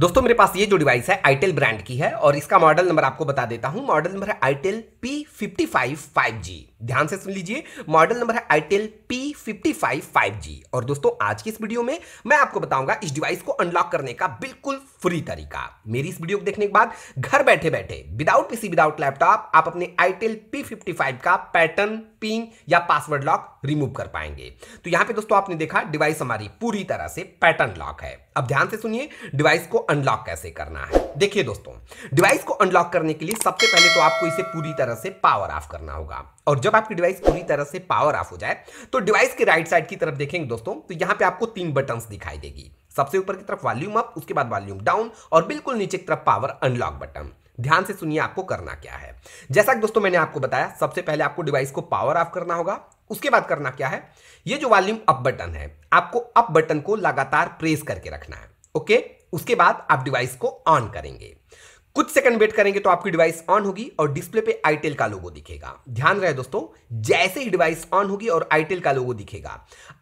दोस्तों मेरे पास ये जो डिवाइस है आईटेल ब्रांड की है और इसका मॉडल नंबर आपको बता देता हूँ मॉडल नंबर है Itel P fifty five five G ध्यान से सुन लीजिए मॉडल नंबर है Itel P fifty five five G और दोस्तों आज की इस वीडियो में मैं आपको बताऊंगा इस डिवाइस को अनलॉक करने का बिल्कुल फ्री तरीका मेरी इस वीडियो को देखने के बाद घर बैठे बैठे विदाउट पीसी विदाउट लैपटॉप आप अपने आईटेल पी फिफ्टी फाइव का पैटर्न पिन या पासवर्ड लॉक रिमूव कर पाएंगे तो यहां पर दोस्तों आपने देखा डिवाइस हमारी पूरी तरह से पैटर्न लॉक है अब ध्यान से सुनिए डिवाइस को अनलॉक कैसे करना है देखिए दोस्तों डिवाइस को अनलॉक करने के लिए सबसे पहले तो आपको इसे पूरी तरह तरह से पावर ऑफ करना होगा और जब आपकी डिवाइस पूरी तरह से पावर ऑफ हो जाए तो डिवाइस के राइट साइड की तरफ देखेंगे दोस्तों तो यहाँ पे आपको तीन बटन दिखाई देगी सबसे ऊपर की तरफ वॉल्यूम अप उसके बाद वॉल्यूम डाउन और बिल्कुल नीचे की तरफ पावर अनलॉक बटन ध्यान से सुनिए आपको करना क्या है जैसा कि दोस्तों मैंने आपको बताया सबसे पहले आपको डिवाइस को पावर ऑफ करना होगा उसके बाद करना क्या है ये जो वॉल्यूम अप बटन है आपको अप बटन को लगातार प्रेस करके रखना है ओके उसके बाद आप डिवाइस को ऑन करेंगे कुछ सेकंड वेट करेंगे तो आपकी डिवाइस ऑन होगी और डिस्प्ले पे आईटेल का लोगो दिखेगा ध्यान रहे दोस्तों जैसे ही डिवाइस ऑन होगी और आईटेल का लोगो दिखेगा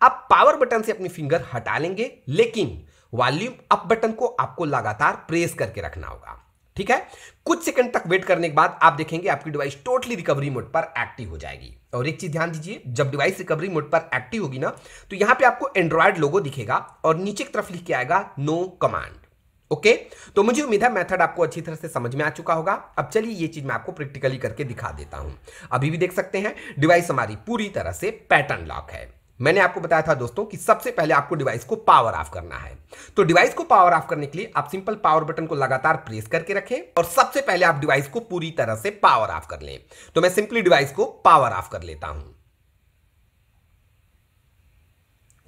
आप पावर बटन से अपनी फिंगर हटा लेंगे लेकिन वॉल्यूम अप बटन को आपको लगातार प्रेस करके रखना होगा ठीक है कुछ सेकंड तक वेट करने के बाद आप देखेंगे आपकी डिवाइस टोटली रिकवरी मोड पर एक्टिव हो जाएगी और एक चीज ध्यान दीजिए जब डिवाइस रिकवरी मोड पर एक्टिव होगी ना तो यहां पे आपको एंड्रॉयड लोगो दिखेगा और नीचे की तरफ लिख के आएगा नो कमांड ओके तो मुझे उम्मीद है मेथड आपको अच्छी तरह से समझ में आ चुका होगा अब चलिए ये चीज मैं आपको प्रैक्टिकली करके दिखा देता हूं अभी भी देख सकते हैं डिवाइस हमारी पूरी तरह से पैटर्न लॉक है मैंने आपको बताया था दोस्तों कि सबसे पहले आपको डिवाइस को पावर ऑफ करना है तो डिवाइस को पावर ऑफ करने के लिए आप सिंपल पावर बटन को लगातार प्रेस करके रखें और सबसे पहले आप डिवाइस को पूरी तरह से पावर ऑफ कर लें तो मैं सिंपली डिवाइस को पावर ऑफ कर लेता हूं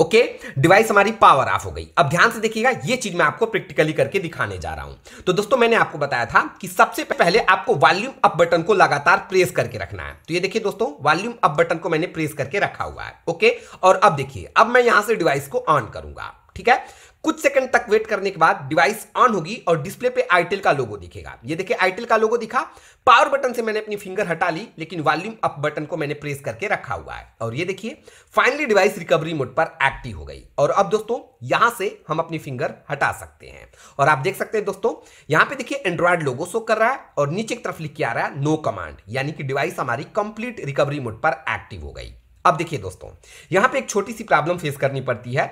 ओके okay, डिवाइस हमारी पावर ऑफ हो गई अब ध्यान से देखिएगा ये चीज मैं आपको प्रैक्टिकली करके दिखाने जा रहा हूं तो दोस्तों मैंने आपको बताया था कि सबसे पहले आपको वॉल्यूम अप बटन को लगातार प्रेस करके रखना है तो ये देखिए दोस्तों वॉल्यूम अप बटन को मैंने प्रेस करके रखा हुआ है ओके okay? और अब देखिए अब मैं यहां से डिवाइस को ऑन करूंगा ठीक है कुछ सेकंड तक वेट करने के बाद डिवाइस ऑन होगी और डिस्प्ले पे आईटेल का लोगो दिखेगा ये देखिए आईटेल का लोगो दिखा पावर बटन से मैंने अपनी फिंगर हटा ली लेकिन वॉल्यूम अप बटन को मैंने प्रेस करके रखा हुआ है और ये देखिए फाइनली डिवाइस रिकवरी मोड पर एक्टिव हो गई और अब दोस्तों यहां से हम अपनी फिंगर हटा सकते हैं और आप देख सकते हैं दोस्तों यहां पे देखिए एंड्रॉयड लोगो शो कर रहा है और नीचे की तरफ लिख के आ रहा है नो कमांड यानी कि डिवाइस हमारी कंप्लीट रिकवरी मोड पर एक्टिव हो गई अब देखिए दोस्तों यहां पे एक छोटी सी प्रॉब्लम फेस करनी पड़ती है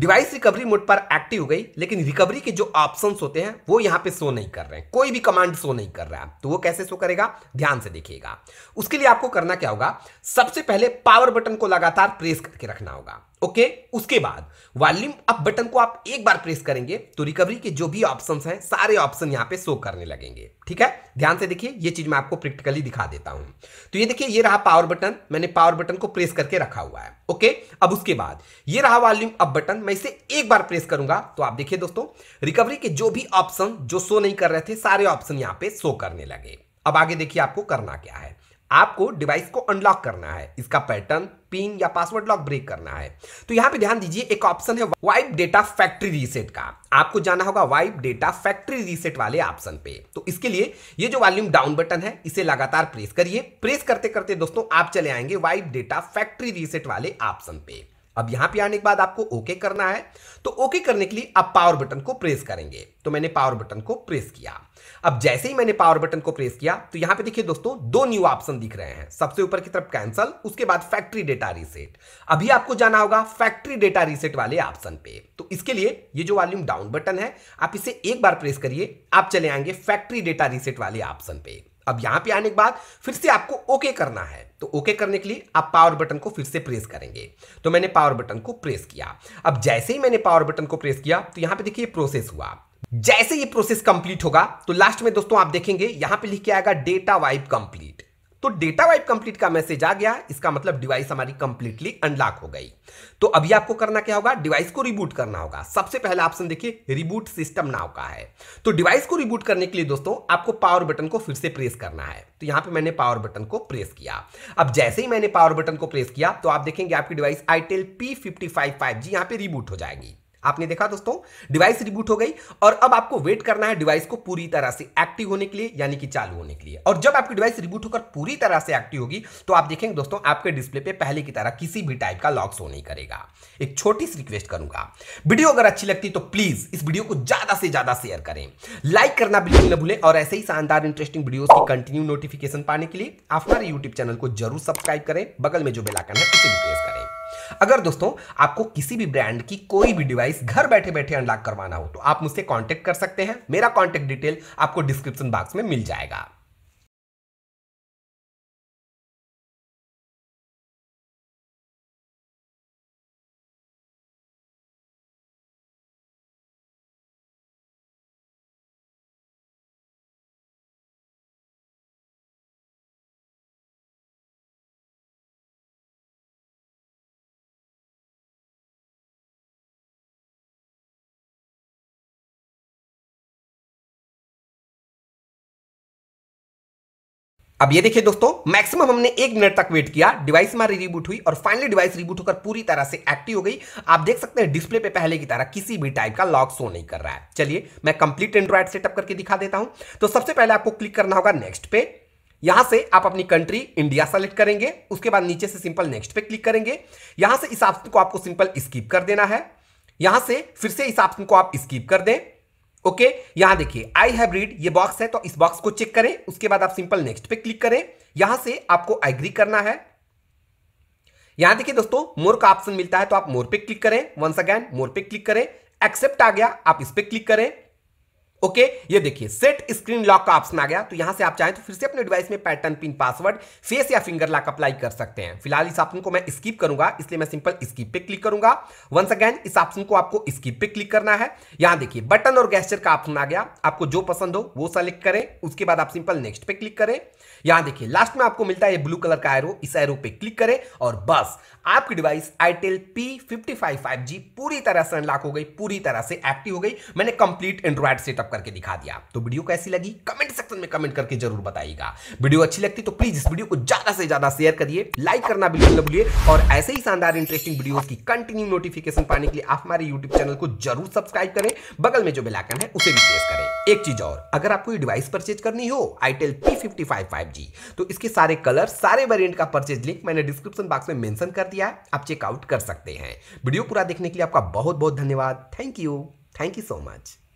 डिवाइस रिकवरी मोड पर एक्टिव हो गई लेकिन रिकवरी के जो ऑप्शन होते हैं वो यहाँ पे शो नहीं कर रहे हैं कोई भी कमांड शो नहीं कर रहा है तो वो कैसे शो करेगा ध्यान से देखिएगा उसके लिए आपको करना क्या होगा सबसे पहले पावर बटन को लगातार प्रेस करके रखना होगा ओके उसके बाद वॉल्यूम अप बटन को आप एक बार प्रेस करेंगे तो रिकवरी के जो भी ऑप्शंस हैं सारे ऑप्शन यहाँ पे शो करने लगेंगे ठीक है ध्यान से देखिए ये चीज मैं आपको प्रैक्टिकली दिखा देता हूं तो ये देखिए ये रहा पावर बटन मैंने पावर बटन को प्रेस करके रखा हुआ है ओके अब उसके बाद ये रहा वॉल्यूम अप बटन मैं इसे एक बार प्रेस करूंगा तो आप देखिए दोस्तों रिकवरी के जो भी ऑप्शन जो शो नहीं कर रहे थे सारे ऑप्शन यहां पे शो करने लगे अब आगे देखिए आपको करना क्या है आपको डिवाइस को अनलॉक करना है इसका पैटर्न पिन या पासवर्ड लॉक ब्रेक करना है तो यहां पे ध्यान दीजिए एक ऑप्शन है वाइप डेटा फैक्ट्री रीसेट का आपको जाना होगा वाइप डेटा फैक्ट्री रीसेट वाले ऑप्शन पे तो इसके लिए ये जो वॉल्यूम डाउन बटन है इसे लगातार प्रेस करिए प्रेस करते करते दोस्तों आप चले आएंगे वाइप डेटा फैक्ट्री रीसेट वाले ऑप्शन पे अब यहां पे आने के बाद आपको ओके okay करना है तो ओके okay करने के लिए आप पावर बटन को प्रेस करेंगे तो मैंने पावर बटन को प्रेस किया अब जैसे ही मैंने पावर बटन को प्रेस किया तो यहां पे देखिए दोस्तों दो न्यू ऑप्शन दिख रहे हैं सबसे ऊपर की तरफ कैंसल उसके बाद फैक्ट्री डेटा रीसेट अभी आपको जाना होगा फैक्ट्री डेटा रीसेट वाले ऑप्शन पे तो इसके लिए ये जो वॉल्यूम डाउन बटन है आप इसे एक बार प्रेस करिए आप चले आएंगे फैक्ट्री डेटा रीसेट वाले ऑप्शन पे अब यहां पे आने के बाद फिर से आपको ओके करना है तो ओके करने के लिए आप पावर बटन को फिर से प्रेस करेंगे तो मैंने पावर बटन को प्रेस किया अब जैसे ही मैंने पावर बटन को प्रेस किया तो यहां पे देखिए प्रोसेस हुआ जैसे ये प्रोसेस कंप्लीट होगा तो लास्ट में दोस्तों आप देखेंगे यहां पे लिख के आएगा डेटा वाइप कंप्लीट तो डेटा वाइप कंप्लीट का मैसेज आ गया इसका मतलब डिवाइस हमारी कंप्लीटली अनलॉक हो गई तो अभी आपको करना क्या होगा डिवाइस को रिबूट करना होगा सबसे पहला ऑप्शन देखिए रिबूट सिस्टम नाव का है तो डिवाइस को रिबूट करने के लिए दोस्तों आपको पावर बटन को फिर से प्रेस करना है तो यहां पे मैंने पावर बटन को प्रेस किया अब जैसे ही मैंने पावर बटन को प्रेस किया तो आप देखेंगे आपकी device Itel P fifty five five G यहां पर रिबूट हो जाएगी आपने देखा दोस्तों डिवाइस रिबूट हो गई और अब आपको वेट करना है डिवाइस को पूरी तरह से एक्टिव होने के लिए यानी कि चालू होने के लिए और जब आपकी डिवाइस रिबूट होकर पूरी तरह से एक्टिव होगी तो आप देखेंगे दोस्तों आपके डिस्प्ले पे पहले की तरह किसी भी टाइप का लॉक शो नहीं करेगा एक छोटी सी रिक्वेस्ट करूंगा वीडियो अगर अच्छी लगती तो प्लीज इस वीडियो को ज्यादा से ज्यादा शेयर करें लाइक करना बिल्कुल न भूलें और ऐसे ही शानदार इंटरेस्टिंग वीडियो की कंटिन्यू नोटिफिकेशन पाने के लिए आप हमारे यूट्यूब चैनल को जरूर सब्सक्राइब करें बगल में जो बेलाकन है उसे भी प्रेस करें अगर दोस्तों आपको किसी भी ब्रांड की कोई भी डिवाइस घर बैठे बैठे अनलॉक करवाना हो तो आप मुझसे कॉन्टेक्ट कर सकते हैं मेरा कॉन्टेक्ट डिटेल आपको डिस्क्रिप्शन बॉक्स में मिल जाएगा अब ये देखिए दोस्तों मैक्सिमम हमने एक मिनट तक वेट किया डिवाइस हमारी रिबूट हुई और फाइनली डिवाइस रिबूट होकर पूरी तरह से एक्टिव हो गई आप देख सकते हैं डिस्प्ले पे पहले की तरह किसी भी टाइप का लॉक शो नहीं कर रहा है चलिए मैं कंप्लीट एंड्रॉइड सेटअप करके दिखा देता हूं तो सबसे पहले आपको क्लिक करना होगा नेक्स्ट पे यहां से आप अपनी कंट्री इंडिया सेलेक्ट करेंगे उसके बाद नीचे से सिंपल नेक्स्ट पे क्लिक करेंगे यहां से इस ऑप्शन को आपको सिंपल स्कीप कर देना है यहां से फिर से इस ऑप्शन को आप स्कीप कर दें ओके यहां देखिए आई हैव रीड ये बॉक्स है तो इस बॉक्स को चेक करें उसके बाद आप सिंपल नेक्स्ट पे क्लिक करें यहां से आपको एग्री करना है यहां देखिए दोस्तों मोर का ऑप्शन मिलता है तो आप मोर पे क्लिक करें वंस अगैन मोर पे क्लिक करें एक्सेप्ट आ गया आप इस पर क्लिक करें ओके okay, ये देखिए सेट स्क्रीन लॉक का ऑप्शन आ गया तो यहां से आप चाहें तो फिर से अपने डिवाइस में पैटर्न पिन पासवर्ड फेस या फिंगर लॉक अप्लाई कर सकते हैं फिलहाल इस ऑप्शन को मैं स्किप करूंगा इसलिए मैं सिंपल स्किप पे क्लिक करूंगा वंस अगेन इस ऑप्शन को आपको स्किप पे क्लिक करना है यहां देखिए बटन और गैस्टर का ऑप्शन आ गया आपको जो पसंद हो वो सेलेक्ट करें उसके बाद आप सिंपल नेक्स्ट पे क्लिक करें यहां देखिए लास्ट में आपको मिलता है ब्लू कलर का एरो इस एरो पे क्लिक करें और बस आपकी device Itel P fifty five five G पूरी तरह से अनलॉक हो गई पूरी तरह से एक्टिव हो गई मैंने कंप्लीट एंड्रॉइड सेटअप सेटअप करके दिखा दिया तो वीडियो कैसी लगी कमेंट सेक्शन में कमेंट करके जरूर बताइएगा वीडियो अच्छी लगती तो प्लीज इस वीडियो को ज्यादा से ज्यादा शेयर करिए लाइक करना बिल्कुल न भूलिए और ऐसे ही शानदार इंटरेस्टिंग वीडियो की कंटिन्यू नोटिफिकेशन पाने के लिए आप हमारे यूट्यूब चैनल को जरूर सब्सक्राइब करें बगल में जो बेलाइकन है उसे भी प्रेस करें एक चीज और अगर आपको डिवाइस परचेज करनी हो आईटेल पी फिफ्टी तो इसके सारे कलर सारे वेरियंट का परचेज लिंक मैंने डिस्क्रिप्शन बॉक्स में मेंशन कर दिया है आप चेकआउट कर सकते हैं वीडियो पूरा देखने के लिए आपका बहुत बहुत धन्यवाद thank you thank you so much